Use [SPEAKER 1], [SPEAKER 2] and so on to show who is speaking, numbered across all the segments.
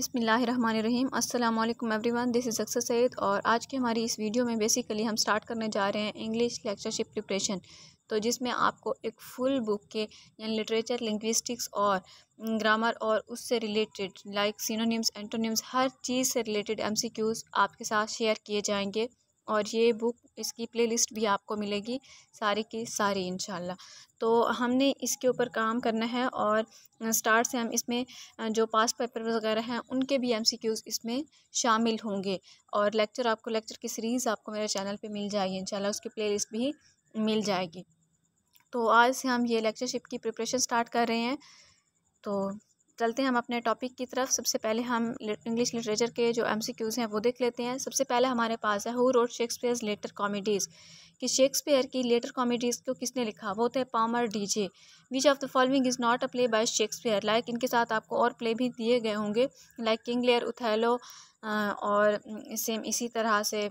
[SPEAKER 1] बिसमीम् अल्लाम everyone this is अक्सर सैद और आज की हमारी इस वीडियो में बेसिकली हम स्टार्ट करने जा रहे हैं इंग्लिश लेक्चरशिप प्रिपरेशन तो जिसमें आपको एक फुल बुक के यानी लिटरेचर लिंग्विस्टिक्स और ग्रामर और उससे रिलेटेड लाइक सिनोनिम्स एंटोनिम्स हर चीज़ से रिलेटेड क्यूज़ आपके साथ शेयर किए जाएंगे और ये बुक इसकी प्लेलिस्ट भी आपको मिलेगी सारी की सारी इन तो हमने इसके ऊपर काम करना है और स्टार्ट से हम इसमें जो पास पेपर वगैरह हैं उनके भी एम इसमें शामिल होंगे और लेक्चर आपको लेक्चर की सीरीज़ आपको मेरे चैनल पे मिल जाएगी इनशाला उसकी प्ले भी मिल जाएगी तो आज से हम ये लेक्चरशिप की प्रिपरेशन स्टार्ट कर रहे हैं तो चलते हैं हम अपने टॉपिक की तरफ सबसे पहले हम इंग्लिश लिटरेचर के जो एमसीक्यूज हैं वो देख लेते हैं सबसे पहले हमारे पास है who wrote Shakespeare later comedies कि शेक्सपियर की लेटर कॉमेडीज़ को किसने लिखा वो थे Palmer D J which of the following is not a play by Shakespeare like इनके साथ आपको और प्ले भी दिए गए होंगे लाइक किंग लेयर उथैलो और सेम इसी तरह से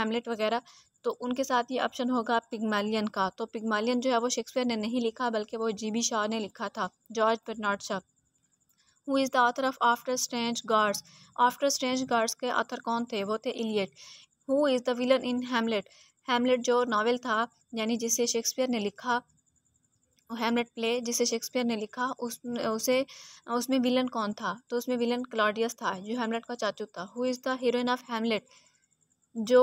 [SPEAKER 1] हेमलेट वगैरह तो उनके साथ ये ऑप्शन होगा पिगमालियन का तो पिगमालियन जो है वो शेक्सपियर ने नहीं लिखा बल्कि वो जी बी शाह ने लिखा था George Bernard Shaw who is the author of after strange gods after strange gods के आथर कौन थे वो थे Eliot who is the villain in Hamlet Hamlet जो नावल था यानी जिसे शेक्सपियर ने लिखा हेमलेट प्ले जिसे शेक्सपियर ने लिखा उस उसे उसमें विलन कौन था तो उसमें विलन क्लॉडियस था जो हेमलेट का चाचू था who is the heroine of Hamlet जो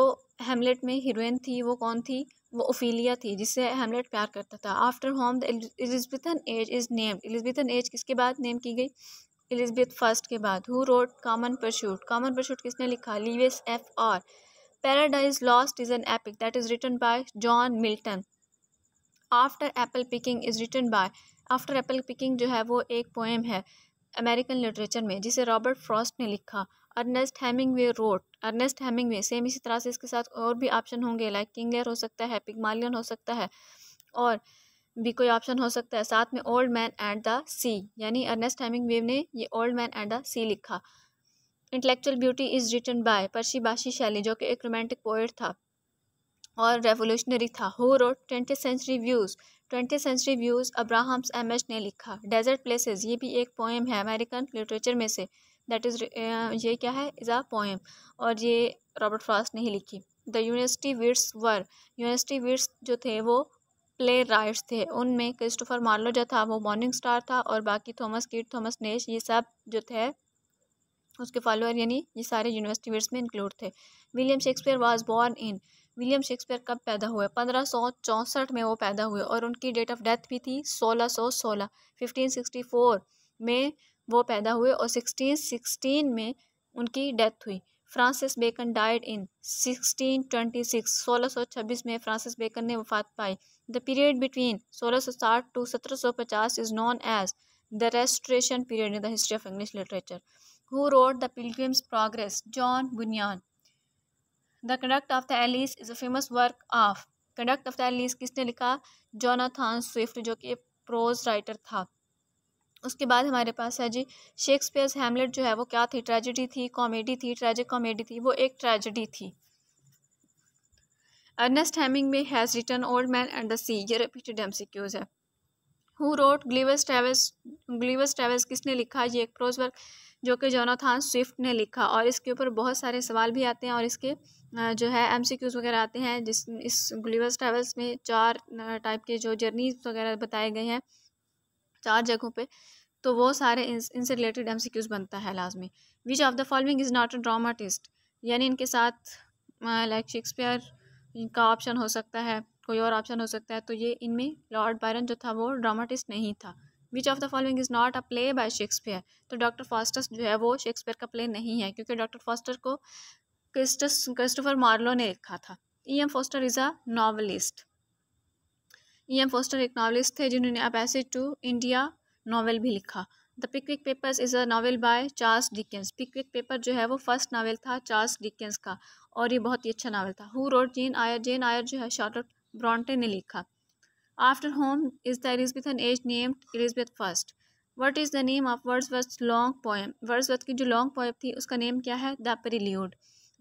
[SPEAKER 1] हेमलेट में हीरोइन थी वो कौन थी वो ओफीलिया थी जिससे हेमलेट प्यार करता था after whom the Elizabethan age is named Elizabethan age किसके बाद नेम की गई एलिजबेथ फर्स्ट के बाद who wrote common pursuit common pursuit किसने लिखा Leavis F R paradise lost is an epic that is written by John Milton after apple picking is written by after apple picking जो है वो एक poem है American literature में जिसे Robert Frost ने लिखा Ernest Hemingway wrote Ernest Hemingway same इसी तरह से इसके साथ और भी ऑप्शन होंगे लाइक किंगलेयर हो सकता है पिगमालियन हो सकता है और भी कोई ऑप्शन हो सकता है साथ में old man and the sea यानी अर्नेस्ट वेव ने ये old man and the sea लिखा intellectual beauty is written by Percy Bysshe Shelley जो कि एक रोमांटिक पोइट था और रेवोल्यूशनरी था who wrote twenty century views twenty century views Abrahams M H ने लिखा डेजर्ट प्लेसेस ये भी एक पोएम है अमेरिकन लिटरेचर में से दैट इज़ uh, ये क्या है इज़ अ पोएम और ये रॉबर्ट फ्रॉस्ट ने ही लिखी the university wits were university wits जो थे वो प्ले राइट्स थे उनमें क्रिस्टोफर मार्लो जो था वो मॉर्निंग स्टार था और बाकी थॉमस किट थॉमस नेश ये सब जो थे उसके फॉलोअर यानी ये सारे यूनिवर्सिटीवर्स में इंक्लूड थे William Shakespeare was born in William Shakespeare कब पैदा हुए पंद्रह सौ चौंसठ में वो पैदा हुए और उनकी डेट ऑफ डेथ भी थी सोलह सौ सोलह फिफ्टीन सिक्सटी फोर में वो पैदा हुए और सिक्सटीन सिक्सटीन में उनकी डेथ हुई फ्रांसिस बेकन डाइड इन 1626 1626 में फ्रांसिस बेकन ने वफात पाई the period between 1660 to 1750 is known as the restoration period in the history of English literature who wrote the pilgrim's progress John Bunyan the conduct of the allies is a famous work of conduct of the allies किसने लिखा जोनाथान Swift जो कि pros writer था उसके बाद हमारे पास है जी शेक्सपियर्स हेमलेट जो है वो क्या थी ट्रेजिडी थी कॉमेडी थी ट्रेजिक कॉमेडी थी वो एक ट्रेजिडी थी Ernest Hemingway has written old man and the sea ये रिपीटेड एम सी क्यूज़ है who wrote Gulliver's travels Gulliver's travels किसने लिखा ये एक प्रोज वर्क जो कि जोनाथान स्विफ्ट ने लिखा और इसके ऊपर बहुत सारे सवाल भी आते हैं और इसके जो है एम सी क्यूज़ वगैरह आते हैं जिस इस ग्लीवस ट्रेवल्स में चार टाइप के जो जर्नीज वगैरह बताए गए हैं चार जगहों पे तो वो सारे इनसे रिलेटेड एम बनता है लाजमी which of the following is not a dramatist यानी इनके साथ लाइक शेक्सपियर का ऑप्शन हो सकता है कोई और ऑप्शन हो सकता है तो ये इनमें लॉर्ड बायरन जो था वो ड्रामाटिस्ट नहीं था which of the following is not a play by Shakespeare तो डॉक्टर फास्टर जो है वो शेक्सपियर का प्ले नहीं है क्योंकि डॉक्टर फास्टर को क्रिस्टस क्रिस्टोफर मार्लो ने लिखा था E e M Forster is a novelist E M Forster एक नावलिस्ट थे जिन्होंने a passage to India novel भी लिखा the Pickwick Papers is a novel by Charles Dickens Pickwick paper जो है वो फर्स्ट नावल था चार्ल्स डिकेंस का और ये बहुत ही अच्छा नावल था हु रोड जेन आयर जेन आयर जो है शॉर्ट ब्रॉन्टे ने लिखा after whom is the Elizabethan age named Elizabeth first what is the name of Wordsworth long poem Wordsworth की जो लॉन्ग पोएम थी उसका नेम क्या है the Prelude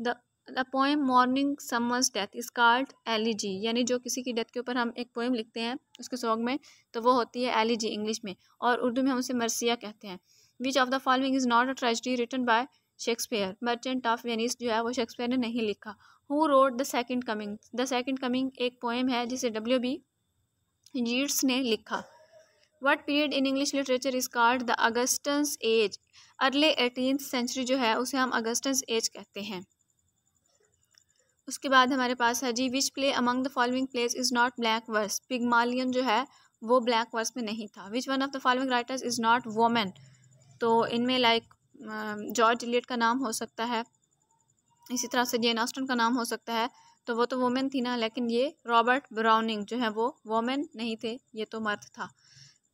[SPEAKER 1] the the poem mourning someone's death is called elegy यानी जो किसी की डेथ के ऊपर हम एक पोएम लिखते हैं उसके सॉन्ग में तो वो होती है एलिजी इंग्लिश में और उर्दू में हम उसे मरसिया कहते हैं which of the following is not a tragedy written by Shakespeare Merchant of Venice जो है वो शेक्सपियर ने नहीं लिखा who wrote the second coming the second coming एक पोएम है जिसे डब्ल्यू बी जीट्स ने लिखा what period in English literature is called the Augustans age early eighteen century जो है उसे हम अगस्टन्स एज कहते हैं उसके बाद हमारे पास है जी which play among the following plays is not blank verse Pygmalion जो है वो ब्लैक वर्स में नहीं था which one of the following writers is not women तो इनमें लाइक जॉर्ज इलियट का नाम हो सकता है इसी तरह से जेन ऑस्टन का नाम हो सकता है तो वो तो वोमेन थी ना लेकिन ये रॉबर्ट ब्राउनिंग जो है वो वोमेन नहीं थे ये तो मर्द था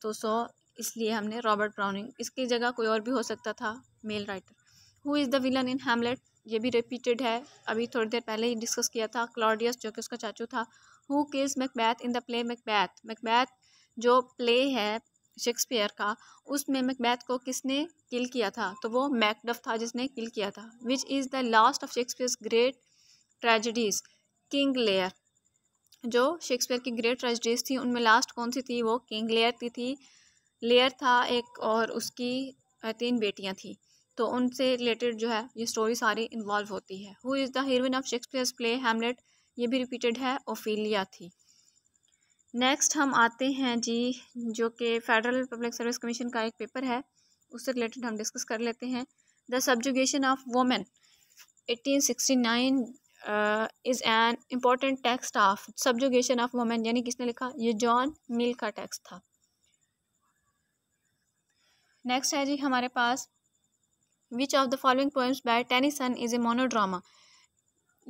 [SPEAKER 1] तो सो इसलिए हमने रॉबर्ट ब्राउनिंग इसकी जगह कोई और भी हो सकता था male writer who is the villain in Hamlet ये भी रिपीटेड है अभी थोड़ी देर पहले ही डिस्कस किया था क्लॉडियस जो कि उसका चाचू था who kills Macbeth in the play Macbeth Macbeth जो प्ले है शेक्सपियर का उसमें मैकबैथ को किसने किल किया था तो वो मैकडफ था जिसने किल किया था which is the last of Shakespeare great tragedies King Lear जो शेक्सपियर की ग्रेट ट्रेजडीज थी उनमें लास्ट कौन सी थी वो किंग लेयर की थी लेयर था एक और उसकी तीन बेटियाँ थीं तो उनसे रिलेटेड जो है ये स्टोरी सारी इन्वॉल्व होती है who is the heroine of Shakespeare's play Hamlet ये भी रिपीटेड है ओफीलिया थी नेक्स्ट हम आते हैं जी जो कि फेडरल पब्लिक सर्विस कमीशन का एक पेपर है उससे रिलेटेड हम डिस्कस कर लेते हैं the subjugation of women 1869 is an important text of subjugation of women यानी किसने लिखा ये जॉन मिल का टेक्स्ट था नेक्स्ट है जी हमारे पास which of the following poems by Tennyson is a monodrama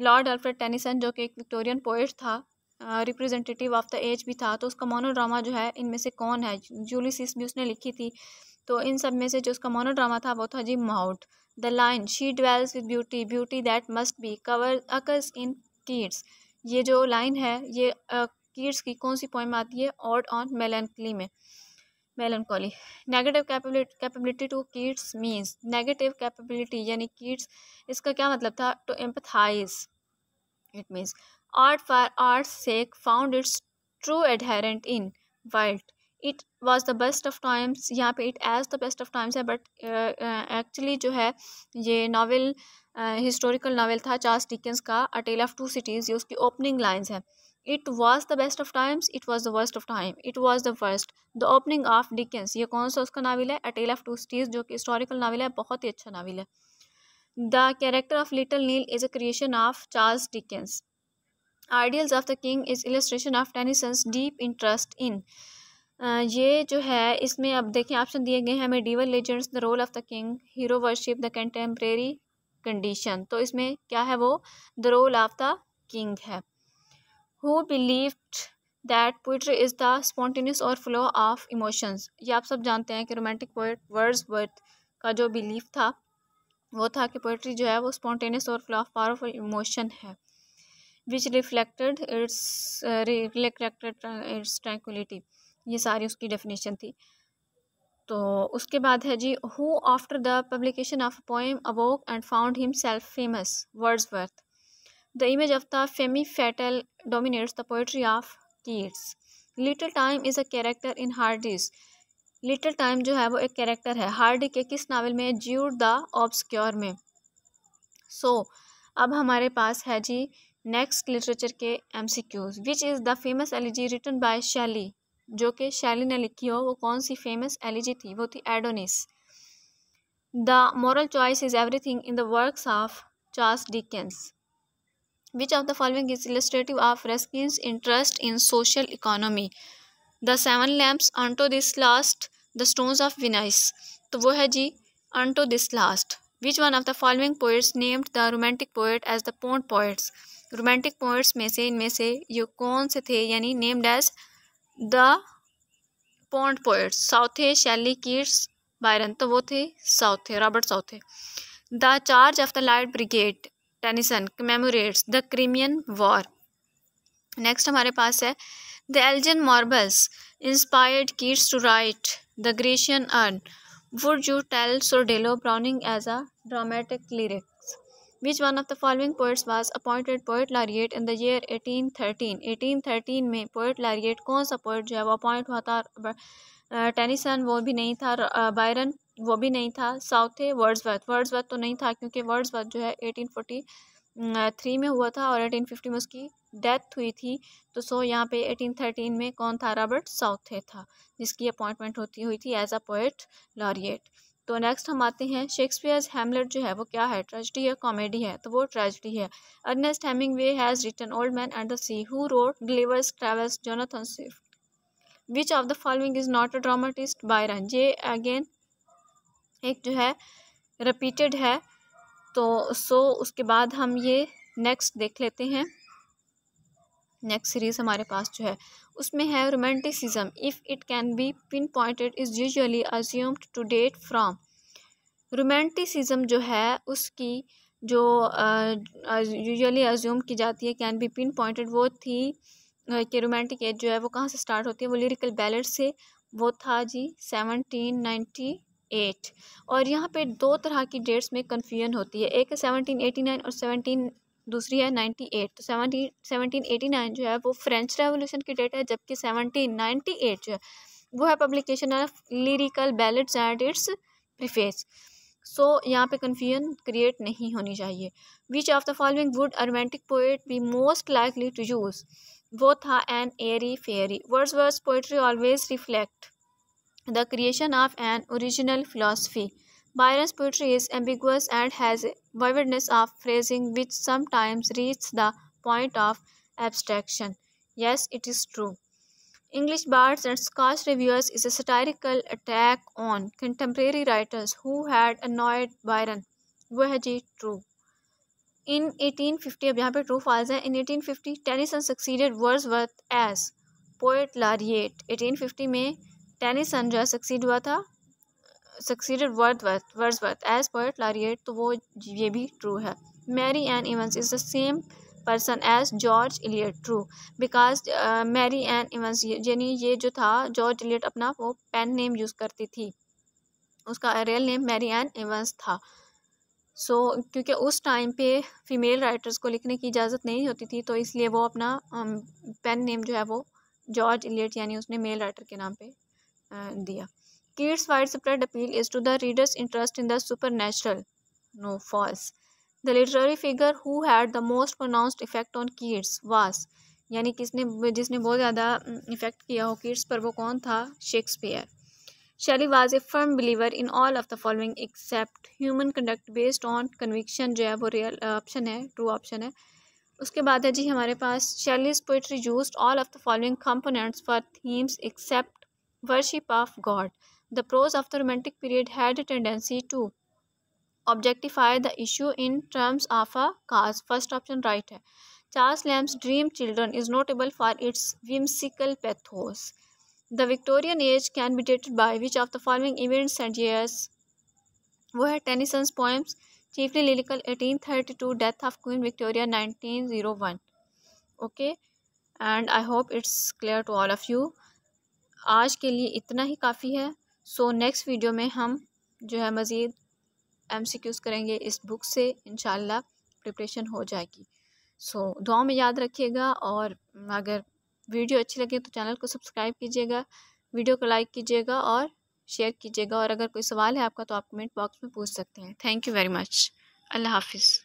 [SPEAKER 1] Lord Alfred Tennyson जो कि एक विक्टोरियन पोइट था रिप्रेजेंटेटिव ऑफ द एज भी था तो उसका मोनोड्रामा जो है इनमें से कौन है जूलिसिस भी उसने लिखी थी तो इन सब में से जो उसका मोनोड्रामा था वो था जी Maud the line she dwells with beauty beauty that must be cover occurs in Keats ये जो लाइन है ये कीड्स की कौन सी पोइम आती है ऑड ऑन मेलनकली में melancholy negative capability to Keats means negative capability यानी किड्स इसका क्या मतलब था to empathise it means art for art sake found its true adherent in Wilde it was the best of times यहाँ पे it as the best of times है but actually uh, uh, जो है ये नावल हिस्टोरिकल नावल था Charles Dickens का a tale of two cities ये उसकी ओपनिंग लाइन्स हैं it was the best of times it was the worst of time it was the worst the opening of Dickens ये कौन सा उसका novel है अटेल ऑफ टू स्टीज जो कि हिस्टोरिकल नावल है बहुत ही अच्छा नावल है the character of Little Nell is a creation of Charles Dickens Idylls of the King is illustration of Tennyson's deep interest in ये जो है इसमें अब देखें ऑप्शन दिए गए हैं medieval legends the role of the king hero worship the contemporary condition तो इसमें क्या है वो the role of the king है who believed that poetry is the spontaneous overflow of emotions ये आप सब जानते हैं कि रोमांटिक पोइट वर्ड्स बर्थ का जो बिलीफ था वो था कि पोइट्री जो है वो spontaneous overflow of power of emotion है which reflected its its tranquillity ये सारी उसकी डेफिनेशन थी तो उसके बाद है जी who after the publication of poem awoke and found himself famous Wordsworth the image of the femme fatale dominates the poetry of Keats little time is a character in Hardy's little time जो है वो एक character है Hardy के किस novel में ज्यूर the obscure में सो so, अब हमारे पास है जी नेक्स्ट लिटरेचर के M C Qs which is the famous elegy written by Shelley जो कि शैली ने लिखी हो वो कौन सी फेमस एलिजी थी वो थी Adonais the moral choice is everything in the works of Charles Dickens which of the following is illustrative of Ruskin's interest in social economy the seven lamp un unto this last the stones of Venice तो वो है जी un unto this last which one of the following poets named the romantic poet as the pond poets romantic poets में से इनमें से ये कौन से थे यानी named as the pond poets Southey Shelley Keats Byron तो वो थे Southey Robert Southey the charge of the light brigade Tennyson commemorates the Crimean war next हमारे पास है the Elgin marbles inspired Keats to write the Grecian urn would you tell Sordello Browning as a dramatic lyrics which one of the following poets was appointed poet laureate in the eighteen thirteen eighteen thirteen में poet लारियट कौन सा poet जो है वो appoint हुआ था Tennyson वो भी नहीं था बायरन वो भी नहीं था साउथ थे वर्ड्स वर्थ तो नहीं था क्योंकि वर्थ जो है एटीन फोर्टी थ्री में हुआ था और एटीन फिफ्टी में उसकी डेथ हुई थी तो सो यहाँ पे एटीन थर्टीन में कौन था रॉबर्ट साउथे था जिसकी अपॉइंटमेंट होती हुई थी एज अ पोइट लॉरिएट तो नेक्स्ट हम आते हैं शेक्सपियर्स हेमलेट जो है वो क्या है ट्रेजडी है कॉमेडी है तो वो ट्रेजडी है अर्नेस्ट वे has written old man and the sea who wrote Gulliver's travels Jonathan Swift which of the following is not a dramatist Byron ये अगेन एक जो है रिपीटेड है तो सो उसके बाद हम ये नेक्स्ट देख लेते हैं नेक्स्ट सीरीज़ हमारे पास जो है उसमें है romanticism if it can be pinpointed is usually assumed to date from romanticism जो है उसकी जो यूजली अज्यूम की जाती है कैन बी पिन पॉइंटेड वो थी कि रोमांटिक एज जो है वो कहाँ से स्टार्ट होती है वो लिरिकल बैलेट से वो था जी सेवनटीन नाइन्टी एट और यहाँ पे दो तरह की डेट्स में कन्फ्यूजन होती है एक है सेवनटीन एटी नाइन और सेवनटीन दूसरी है नाइन्टी एट तो सेवनटीन सेवनटीन एटी नाइन जो है वो फ्रेंच रेवोल्यूशन की डेट है जबकि सेवनटीन नाइन्टी एट जो है वो है publication of lyrical ballads and its preface so यहाँ पे कन्फ्यूजन क्रिएट नहीं होनी चाहिए which of the following would a romantic poet be most likely to use वो था an airy fairy words words poetry always reflect the creation of an original philosophy. Byron's poetry is ambiguous and has a vividness of phrasing which sometimes reaches the point of abstraction. Yes, it is true. English bards and Scotch reviewers is a satirical attack on contemporary writers who had annoyed Byron. वह true. In 1850 अब यहाँ पे true false 1850 Tennyson succeeded Wordsworth as poet laureate. 1850 में Tennyson जो है succeed हुआ था succeeded Wordsworth as poet laureate तो वो ये भी ट्रू है Mary Ann Evans is the same person as George Eliot true because Mary Ann Evans यानी ये जो था जॉर्ज इलियट अपना वो पेन नेम यूज़ करती थी उसका real name Mary Ann Evans था सो so, क्योंकि उस टाइम पे फीमेल राइटर्स को लिखने की इजाज़त नहीं होती थी तो इसलिए वो अपना पेन नेम जो है वो जॉर्ज इलियट यानी उसने मेल राइटर के नाम पे दिया widespread appeal is to the readers interest in the supernatural no false the literary figure who had the most pronounced effect on Keats was यानी किसने जिसने बहुत ज़्यादा इफेक्ट किया हो किड्स पर वो कौन था Shakespeare Shelley was a firm believer in all of the following except human conduct based on conviction जो है वो रियल ऑप्शन है ट्रू ऑप्शन है उसके बाद है जी हमारे पास Shelley's poetry use all of the following components for themes except worship of God. The prose of the Romantic period had a tendency to objectify the issue in terms of a cause. First option right. Charles Lamb's Dream Children is notable for its whimsical pathos. The Victorian age can be dated by which of the following events and years were Tennyson's poems, chiefly lyrical 1832, Death of Queen Victoria 1901. Okay, and I hope it's clear to all of you. आज के लिए इतना ही काफ़ी है so next video में हम जो है मज़ीद एम करेंगे इस बुक से इन प्रिपरेशन हो जाएगी सो so, दुआ में याद रखिएगा और अगर वीडियो अच्छी लगे तो चैनल को सब्सक्राइब कीजिएगा वीडियो को लाइक कीजिएगा और शेयर कीजिएगा और अगर कोई सवाल है आपका तो आप कमेंट बॉक्स में पूछ सकते हैं थैंक यू वेरी मच अल्लाह हाफिज़